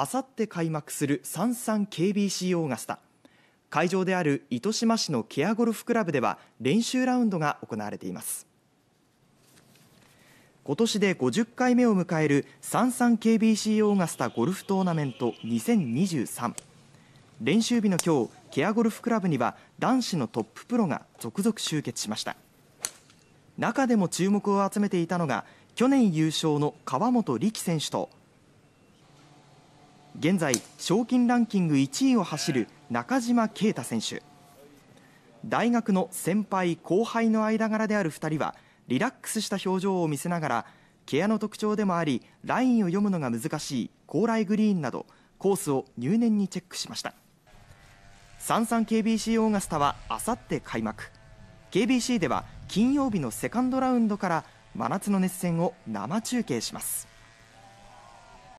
あさって開幕する3 3 KBC オーガスタ会場である糸島市のケアゴルフクラブでは練習ラウンドが行われています今年で50回目を迎える3 3 KBC オーガスタゴルフトーナメント2023練習日の今日ケアゴルフクラブには男子のトッププロが続々集結しました中でも注目を集めていたのが去年優勝の川本力選手と現在、賞金ランキング1位を走る中島啓太選手大学の先輩後輩の間柄である2人はリラックスした表情を見せながらケアの特徴でもありラインを読むのが難しい高麗グリーンなどコースを入念にチェックしました3 3 KBC オーガスタはあさって開幕 KBC では金曜日のセカンドラウンドから真夏の熱戦を生中継します